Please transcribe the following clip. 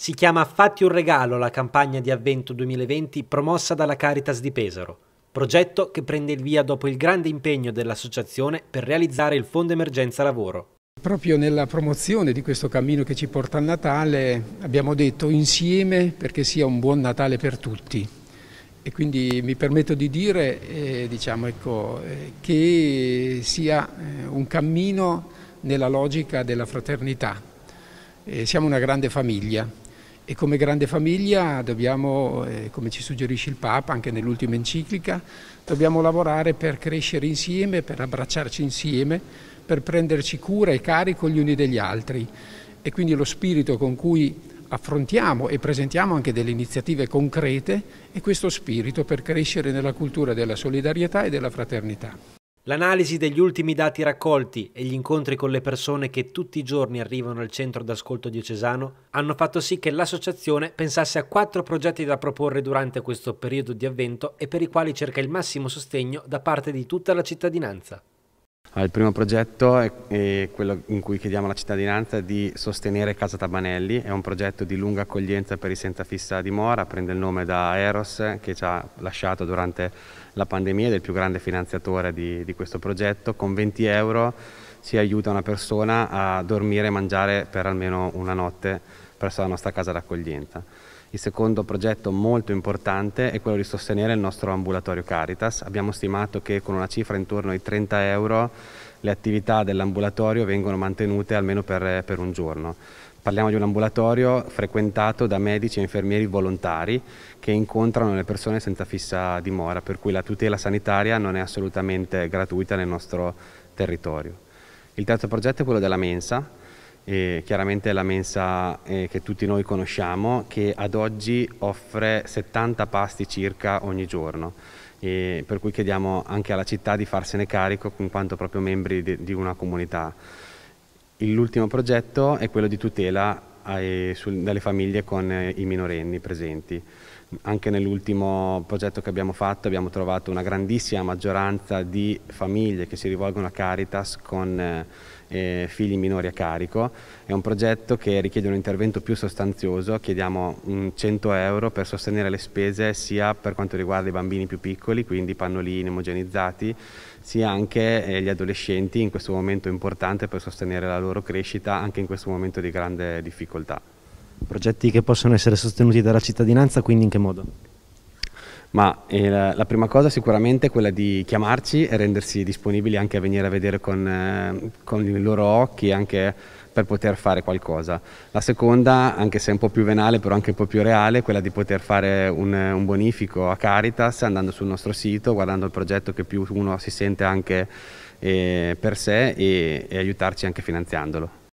Si chiama Fatti un regalo la campagna di avvento 2020 promossa dalla Caritas di Pesaro, progetto che prende il via dopo il grande impegno dell'associazione per realizzare il Fondo Emergenza Lavoro. Proprio nella promozione di questo cammino che ci porta al Natale abbiamo detto insieme perché sia un buon Natale per tutti e quindi mi permetto di dire eh, diciamo, ecco, eh, che sia eh, un cammino nella logica della fraternità. Eh, siamo una grande famiglia e come grande famiglia dobbiamo, eh, come ci suggerisce il Papa anche nell'ultima enciclica, dobbiamo lavorare per crescere insieme, per abbracciarci insieme, per prenderci cura e carico gli uni degli altri. E quindi lo spirito con cui affrontiamo e presentiamo anche delle iniziative concrete è questo spirito per crescere nella cultura della solidarietà e della fraternità. L'analisi degli ultimi dati raccolti e gli incontri con le persone che tutti i giorni arrivano al centro d'ascolto diocesano hanno fatto sì che l'associazione pensasse a quattro progetti da proporre durante questo periodo di avvento e per i quali cerca il massimo sostegno da parte di tutta la cittadinanza. Ah, il primo progetto è, quello in cui chiediamo alla cittadinanza di sostenere Casa Tabanelli, è un progetto di lunga accoglienza per i senza fissa dimora, prende il nome da Eros che ci ha lasciato durante la pandemia ed è il più grande finanziatore di, di questo progetto, con 20 euro si aiuta una persona a dormire e mangiare per almeno una notte presso la nostra casa d'accoglienza. Il secondo progetto molto importante è quello di sostenere il nostro ambulatorio Caritas. Abbiamo stimato che con una cifra intorno ai 30 euro le attività dell'ambulatorio vengono mantenute almeno per, per un giorno. Parliamo di un ambulatorio frequentato da medici e infermieri volontari che incontrano le persone senza fissa dimora, per cui la tutela sanitaria non è assolutamente gratuita nel nostro territorio. Il terzo progetto è quello della mensa, eh, chiaramente è la mensa eh, che tutti noi conosciamo, che ad oggi offre 70 pasti circa ogni giorno. E per cui chiediamo anche alla città di farsene carico in quanto proprio membri di, di una comunità. L'ultimo progetto è quello di tutela ai, eh, su, dalle famiglie con eh, i minorenni presenti. Anche nell'ultimo progetto che abbiamo fatto abbiamo trovato una grandissima maggioranza di famiglie che si rivolgono a Caritas con eh, figli minori a carico. È un progetto che richiede un intervento più sostanzioso, chiediamo 100 euro per sostenere le spese sia per quanto riguarda i bambini più piccoli, quindi pannolini omogenizzati, sia anche eh, gli adolescenti in questo momento importante per sostenere la loro crescita anche in questo momento di grande difficoltà. Progetti che possono essere sostenuti dalla cittadinanza, quindi in che modo? Ma eh, la, la prima cosa sicuramente è quella di chiamarci e rendersi disponibili anche a venire a vedere con, eh, con i loro occhi, anche per poter fare qualcosa. La seconda, anche se un po' più venale, però anche un po' più reale, è quella di poter fare un, un, bonifico a Caritas andando sul nostro sito, guardando il progetto che più uno si sente anche eh, per sé e, e aiutarci anche finanziandolo.